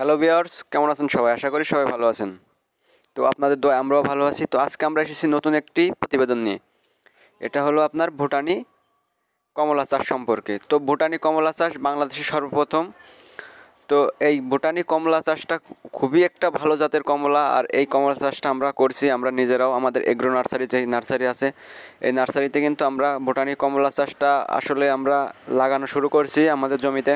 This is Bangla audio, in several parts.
হ্যালো বিয়ার্স কেমন আছেন সবাই আশা করি সবাই ভালো আছেন তো আপনাদের দোয়া আমরাও ভালো আছি তো আজকে আমরা এসেছি নতুন একটি প্রতিবেদন নিয়ে এটা হলো আপনার ভুটানি কমলা চাষ সম্পর্কে তো ভুটানি কমলা চাষ বাংলাদেশে সর্বপ্রথম তো এই ভুটানি কমলা চাষটা খুবই একটা ভালো জাতের কমলা আর এই কমলা চাষটা আমরা করছি আমরা নিজেরাও আমাদের এগ্রো নার্সারি যে নার্সারি আছে এই নার্সারিতে কিন্তু আমরা ভুটানি কমলা চাষটা আসলে আমরা লাগানো শুরু করছি আমাদের জমিতে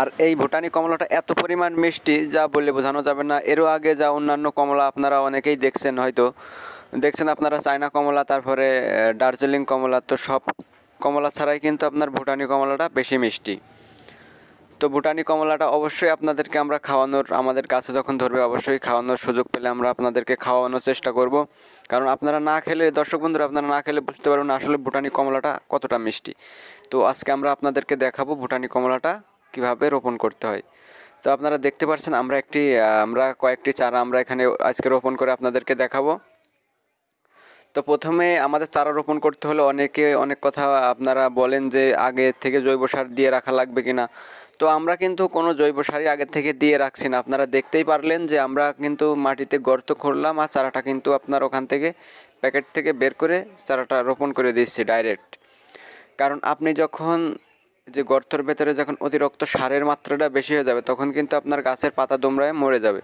আর এই ভুটানি কমলাটা এত পরিমাণ মিষ্টি যা বললে বোঝানো যাবে না এরও আগে যা অন্যান্য কমলা আপনারা অনেকেই দেখছেন হয়তো দেখছেন আপনারা চায়না কমলা তারপরে দার্জিলিং কমলা তো সব কমলা ছাড়াই কিন্তু আপনার ভুটানি কমলাটা বেশি মিষ্টি তো ভুটানি কমলাটা অবশ্যই আপনাদেরকে আমরা খাওয়ানোর আমাদের কাছে যখন ধরবে অবশ্যই খাওয়ানোর সুযোগ পেলে আমরা আপনাদেরকে খাওয়ানোর চেষ্টা করব কারণ আপনারা না খেলে দর্শক বন্ধুরা আপনারা না খেলে বুঝতে পারবেন আসলে ভুটানি কমলাটা কতটা মিষ্টি তো আজকে আমরা আপনাদেরকে দেখাবো ভুটানি কমলাটা কিভাবে রোপণ করতে হয় তো আপনারা দেখতে পাচ্ছেন আমরা একটি আমরা কয়েকটি চারা আমরা এখানে আজকে রোপণ করে আপনাদেরকে দেখাবো তো প্রথমে আমাদের চারা রোপণ করতে হলে অনেকে অনেক কথা আপনারা বলেন যে আগে থেকে জৈব সার দিয়ে রাখা লাগবে কিনা তো আমরা কিন্তু কোনো জৈব সারই আগে থেকে দিয়ে রাখছি না আপনারা দেখতেই পারলেন যে আমরা কিন্তু মাটিতে গর্ত করলাম আর চারাটা কিন্তু আপনার ওখান থেকে প্যাকেট থেকে বের করে চারাটা রোপণ করে দিচ্ছি ডাইরেক্ট কারণ আপনি যখন যে গর্তর ভেতরে যখন অতিরিক্ত সারের মাত্রাটা বেশি হয়ে যাবে তখন কিন্তু আপনার গাছের পাতা দুমড়ায় মরে যাবে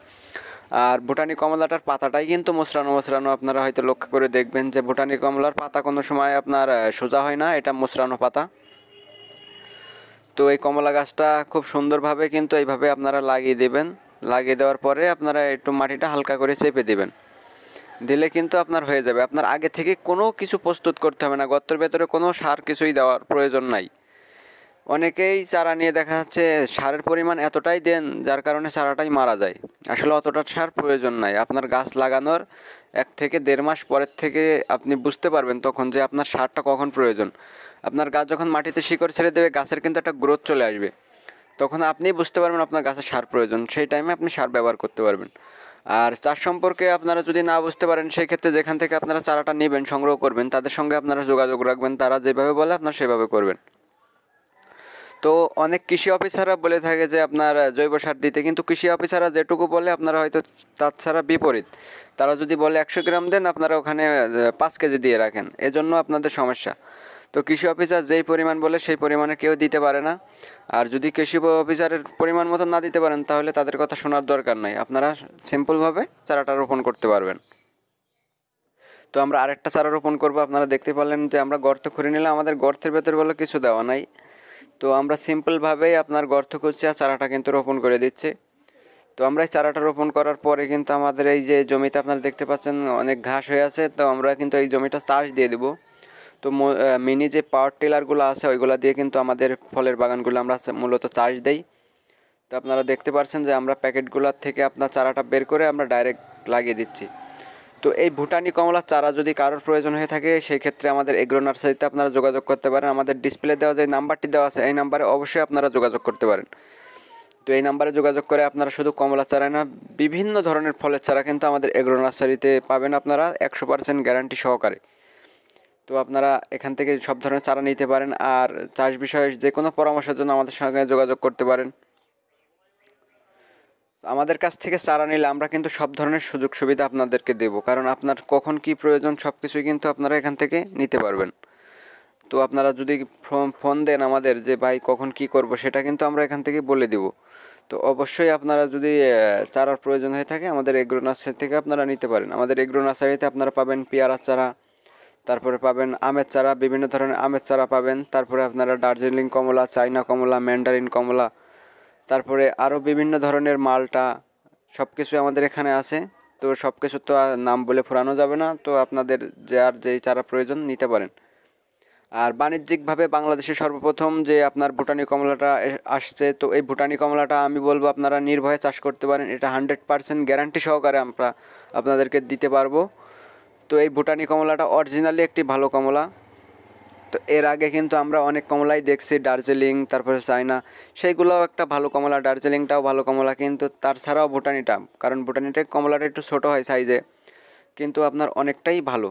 আর ভুটানি কমলাটার পাতাটাই কিন্তু মোসরানো মোসরানো আপনারা হয়তো লক্ষ্য করে দেখবেন যে ভুটানি কমলার পাতা কোনো সময় আপনার সোজা হয় না এটা মোসরানো পাতা তো এই কমলা গাছটা খুব সুন্দরভাবে কিন্তু এইভাবে আপনারা লাগিয়ে দেবেন লাগিয়ে দেওয়ার পরে আপনারা একটু মাটিটা হালকা করে চেপে দেবেন দিলে কিন্তু আপনার হয়ে যাবে আপনার আগে থেকে কোনো কিছু প্রস্তুত করতে হবে না গর্তের ভেতরে কোনো সার কিছুই দেওয়ার প্রয়োজন নাই অনেকেই চারা নিয়ে দেখা যাচ্ছে সারের পরিমাণ এতটাই দেন যার কারণে চারাটাই মারা যায় আসলে অতটা সার প্রয়োজন নাই আপনার গাছ লাগানোর এক থেকে দেড় মাস পরের থেকে আপনি বুঝতে পারবেন তখন যে আপনার সারটা কখন প্রয়োজন আপনার গাছ যখন মাটিতে শিকড় ছেড়ে দেবে গাছের কিন্তু একটা গ্রোথ চলে আসবে তখন আপনিই বুঝতে পারবেন আপনার গাছের সার প্রয়োজন সেই টাইমে আপনি সার ব্যবহার করতে পারবেন আর চাষ সম্পর্কে আপনারা যদি না বুঝতে পারেন সেই ক্ষেত্রে যেখান থেকে আপনারা চারাটা নেবেন সংগ্রহ করবেন তাদের সঙ্গে আপনারা যোগাযোগ রাখবেন তারা যেভাবে বলে আপনারা সেভাবে করবেন তো অনেক কৃষি অফিসাররা বলে থাকে যে আপনার জৈব সার দিতে কিন্তু কৃষি অফিসাররা যেটুকু বলে আপনারা হয়তো তাছাড়া বিপরীত তারা যদি বলে একশো গ্রাম দেন আপনারা ওখানে পাঁচ কেজি দিয়ে রাখেন এজন্য আপনাদের সমস্যা তো কৃষি অফিসার যেই পরিমাণ বলে সেই পরিমাণে কেউ দিতে পারে না আর যদি কৃষি অফিসারের পরিমাণ মতো না দিতে পারেন তাহলে তাদের কথা শোনার দরকার নাই আপনারা সিম্পলভাবে চারাটা রোপণ করতে পারবেন তো আমরা আরেকটা চারা রোপণ করবো আপনারা দেখতে পারলেন যে আমরা গর্ত খুঁড়ে নিলে আমাদের গর্তের ভেতর বলে কিছু দেওয়া নাই তো আমরা সিম্পলভাবেই আপনার গর্ত কুচিয়া চারাটা কিন্তু রোপণ করে দিচ্ছি তো আমরা এই চারাটা রোপণ করার পরে কিন্তু আমাদের এই যে জমিতে আপনারা দেখতে পাচ্ছেন অনেক ঘাস হয়ে আছে তো আমরা কিন্তু এই জমিটা চাষ দিয়ে দেব তো মিনি যে পাওয়ার টিলারগুলো আছে ওইগুলো দিয়ে কিন্তু আমাদের ফলের বাগানগুলো আমরা মূলত চাষ দেই তো আপনারা দেখতে পাচ্ছেন যে আমরা প্যাকেটগুলোর থেকে আপনার চারাটা বের করে আমরা ডাইরেক্ট লাগিয়ে দিচ্ছি তো এই ভুটানি কমলার চারা যদি কারোর প্রয়োজন হয়ে থাকে সেই ক্ষেত্রে আমাদের এগ্রো নার্সারিতে আপনারা যোগাযোগ করতে পারেন আমাদের ডিসপ্লে দেওয়া যে নাম্বারটি দেওয়া আছে এই নাম্বারে অবশ্যই আপনারা যোগাযোগ করতে পারেন তো এই নাম্বারে যোগাযোগ করে আপনারা শুধু কমলা চারা না বিভিন্ন ধরনের ফলের চারা কিন্তু আমাদের এগ্রো নার্সারিতে পাবেন আপনারা একশো পার্সেন্ট গ্যারান্টি সহকারে তো আপনারা এখান থেকে সব ধরনের চারা নিতে পারেন আর চাষ বিষয়ে যে কোনো পরামর্শের জন্য আমাদের সঙ্গে যোগাযোগ করতে পারেন আমাদের কাছ থেকে চারা নিলে আমরা কিন্তু সব ধরনের সুযোগ সুবিধা আপনাদেরকে দেব কারণ আপনার কখন কি প্রয়োজন সব কিছুই কিন্তু আপনারা এখান থেকে নিতে পারবেন তো আপনারা যদি ফোন দেন আমাদের যে ভাই কখন কি করব সেটা কিন্তু আমরা এখান থেকে বলে দেব তো অবশ্যই আপনারা যদি চারার প্রয়োজন হয়ে থাকে আমাদের এগ্রো নার্সারি থেকে আপনারা নিতে পারেন আমাদের এগ্রো নার্সারিতে আপনারা পাবেন পেয়ারা চারা তারপরে পাবেন আমের চারা বিভিন্ন ধরনের আমের চারা পাবেন তারপরে আপনারা দার্জিলিং কমলা চাইনা কমলা ম্যান্ডারিন কমলা তারপরে আরও বিভিন্ন ধরনের মালটা সব কিছু আমাদের এখানে আছে তো সব কিছু তো নাম বলে ফোরানো যাবে না তো আপনাদের যে আর যেই চারা প্রয়োজন নিতে পারেন আর বাণিজ্যিকভাবে বাংলাদেশে সর্বপ্রথম যে আপনার ভুটানি কমলাটা আসছে তো এই ভুটানি কমলাটা আমি বলবো আপনারা নির্ভয়ে চাষ করতে পারেন এটা হান্ড্রেড পারসেন্ট গ্যারান্টি সহকারে আমরা আপনাদেরকে দিতে পারবো তো এই ভুটানি কমলাটা অরিজিনালি একটি ভালো কমলা তো এর আগে কিন্তু আমরা অনেক কমলাই দেখছি দার্জিলিং তারপরে চায়না সেইগুলোও একটা ভালো কমলা দার্জিলিংটাও ভালো কমলা কিন্তু তার ছাড়াও ভুটানিটা কারণ ভুটানিটা কমলাটা একটু ছোট হয় সাইজে কিন্তু আপনার অনেকটাই ভালো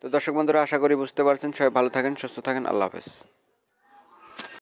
তো দর্শক বন্ধুরা আশা করি বুঝতে পারছেন সবাই ভালো থাকেন সুস্থ থাকেন আল্লাহ হাফেজ